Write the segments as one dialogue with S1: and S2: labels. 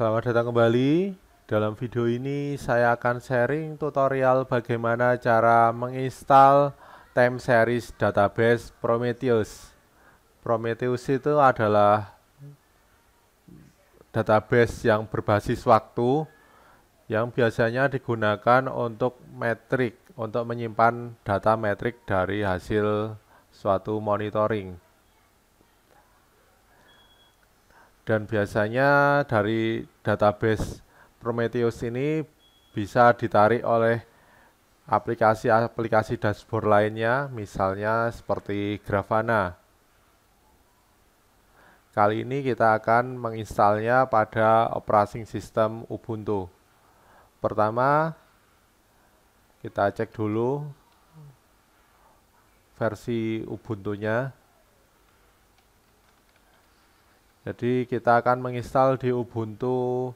S1: Selamat datang kembali. Dalam video ini saya akan sharing tutorial bagaimana cara menginstal time series database Prometheus. Prometheus itu adalah database yang berbasis waktu yang biasanya digunakan untuk metrik, untuk menyimpan data metrik dari hasil suatu monitoring. dan biasanya dari database Prometheus ini bisa ditarik oleh aplikasi-aplikasi dashboard lainnya, misalnya seperti Grafana. Kali ini kita akan menginstalnya pada operating system Ubuntu. Pertama, kita cek dulu versi Ubuntu-nya. Jadi kita akan menginstal di Ubuntu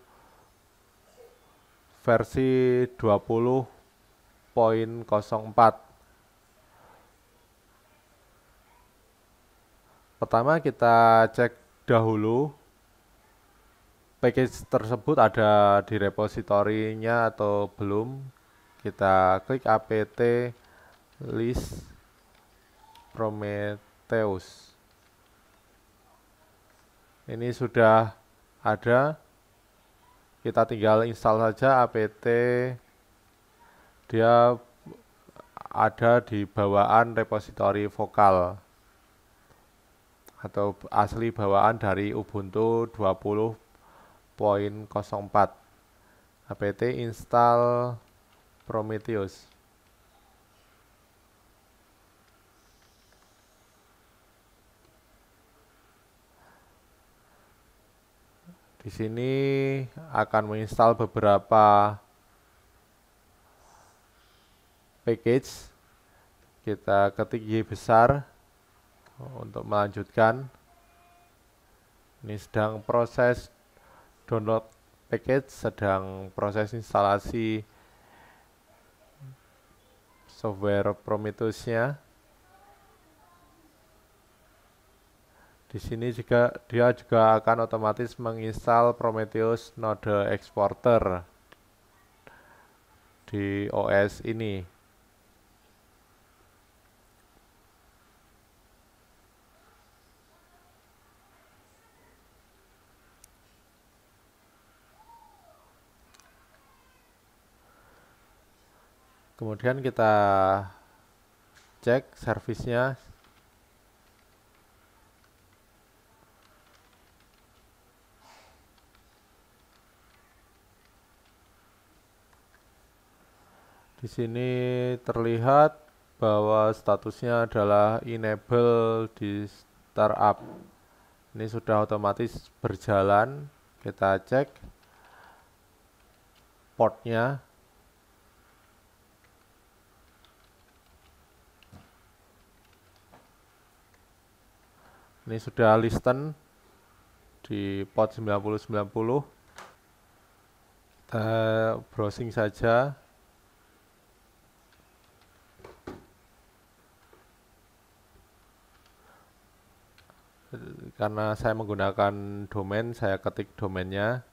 S1: versi 20.04. Pertama kita cek dahulu package tersebut ada di repositorinya atau belum. Kita klik apt list prometheus ini sudah ada kita tinggal install saja apt dia ada di bawaan repository vokal atau asli bawaan dari Ubuntu 20.04 apt install Prometheus Di sini akan menginstal beberapa package. Kita ketik Y besar untuk melanjutkan. Ini sedang proses download package, sedang proses instalasi software Prometheus-nya. Di sini juga dia juga akan otomatis menginstal Prometheus node exporter di OS ini. kemudian kita cek servisnya Di sini terlihat bahwa statusnya adalah enable di startup. Ini sudah otomatis berjalan. Kita cek portnya. Ini sudah listen di port 9090. Kita browsing saja karena saya menggunakan domain saya ketik domainnya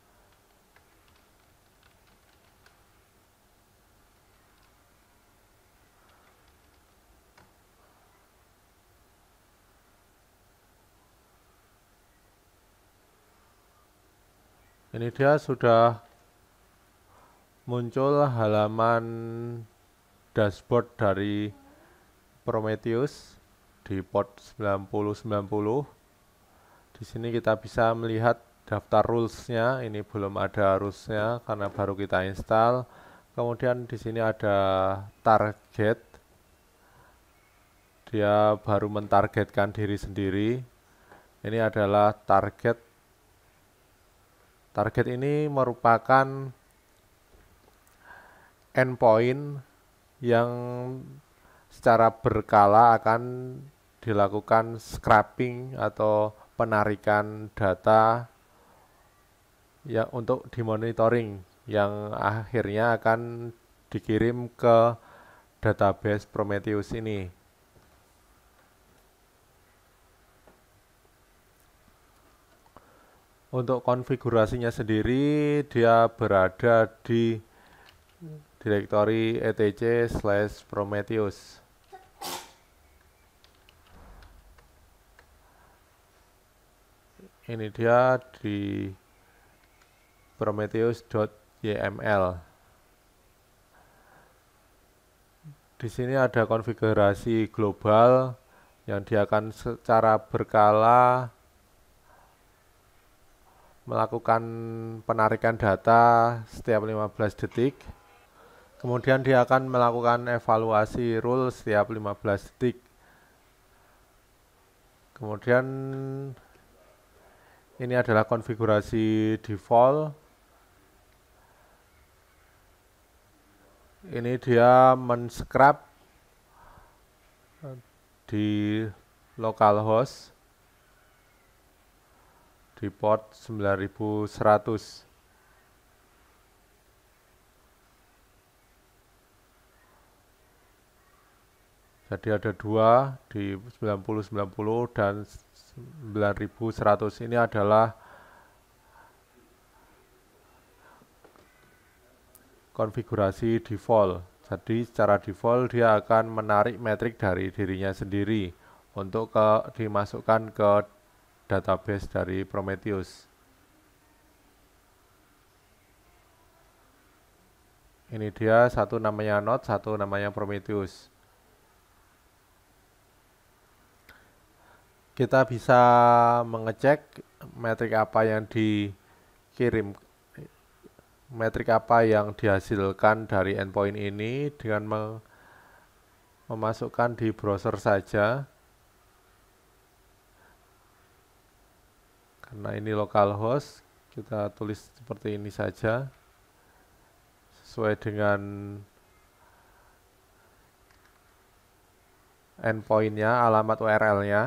S1: ini dia sudah muncul halaman dashboard dari Prometheus di port 9090 di sini kita bisa melihat daftar rules-nya. Ini belum ada rules-nya karena baru kita install. Kemudian di sini ada target. Dia baru mentargetkan diri sendiri. Ini adalah target. Target ini merupakan endpoint yang secara berkala akan dilakukan scrapping atau penarikan data ya untuk dimonitoring yang akhirnya akan dikirim ke database Prometheus ini. Untuk konfigurasinya sendiri dia berada di direktori etc/prometheus. ini dia di prometheus.yml di sini ada konfigurasi global yang dia akan secara berkala melakukan penarikan data setiap 15 detik kemudian dia akan melakukan evaluasi rule setiap 15 detik kemudian ini adalah konfigurasi default ini dia men scrap di localhost di port 9100 jadi ada dua di 9090 dan 9100 ini adalah konfigurasi default. Jadi secara default dia akan menarik metrik dari dirinya sendiri untuk ke, dimasukkan ke database dari Prometheus. Ini dia satu namanya Node, satu namanya Prometheus. kita bisa mengecek metrik apa yang dikirim metrik apa yang dihasilkan dari endpoint ini dengan memasukkan di browser saja karena ini localhost kita tulis seperti ini saja sesuai dengan endpointnya alamat URL-nya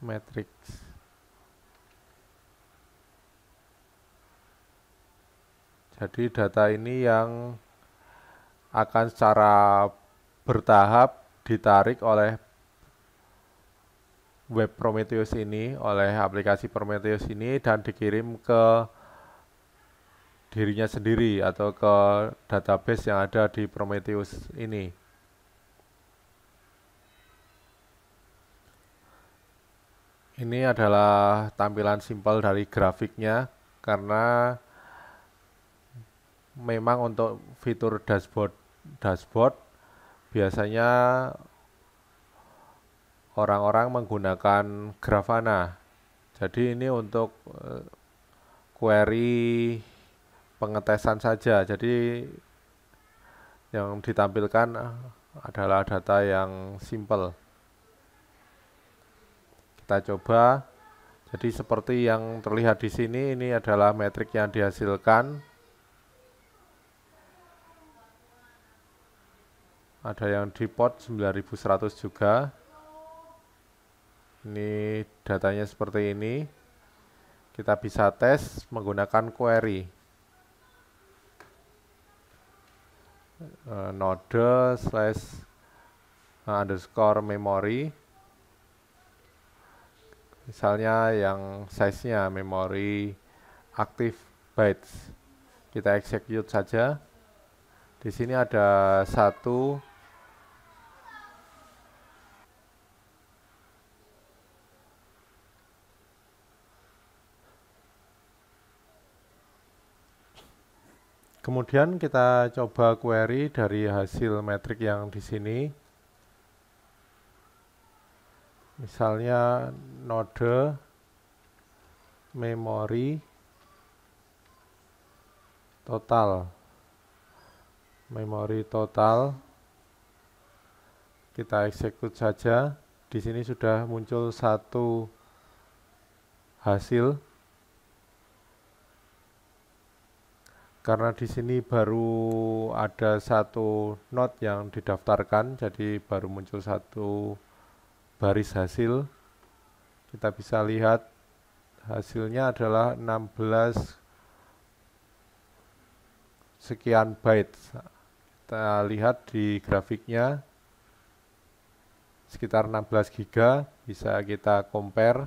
S1: matrix jadi data ini yang akan secara bertahap ditarik oleh web Prometheus ini oleh aplikasi Prometheus ini dan dikirim ke dirinya sendiri atau ke database yang ada di Prometheus ini. Ini adalah tampilan simpel dari grafiknya karena memang untuk fitur dashboard dashboard biasanya orang-orang menggunakan Grafana. Jadi ini untuk eh, query pengetesan saja. Jadi yang ditampilkan adalah data yang simple kita coba jadi seperti yang terlihat di sini ini adalah metrik yang dihasilkan ada yang di pot 9100 juga ini datanya seperti ini kita bisa tes menggunakan query eh, node slash eh, underscore memory misalnya yang size-nya memori active bytes kita execute saja di sini ada satu Kemudian kita coba query dari hasil metrik yang di sini misalnya node memori total memori total kita eksekut saja di sini sudah muncul satu hasil karena di sini baru ada satu node yang didaftarkan jadi baru muncul satu baris hasil kita bisa lihat hasilnya adalah 16 sekian byte kita lihat di grafiknya sekitar 16 giga bisa kita compare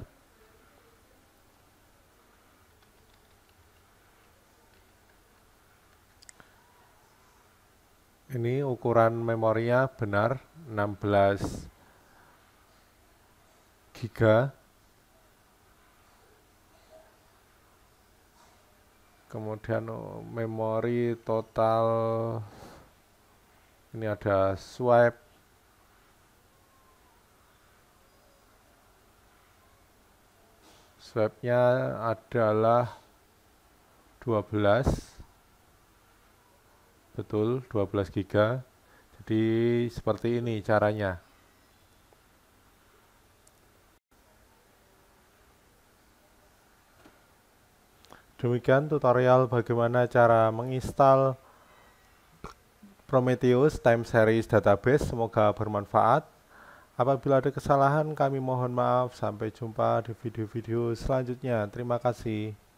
S1: ini ukuran memorinya benar 16 giga kemudian oh, memori total ini ada swipe swipe-nya adalah 12 betul 12 giga jadi seperti ini caranya Demikian tutorial bagaimana cara menginstal Prometheus Time Series Database. Semoga bermanfaat. Apabila ada kesalahan kami mohon maaf. Sampai jumpa di video-video selanjutnya. Terima kasih.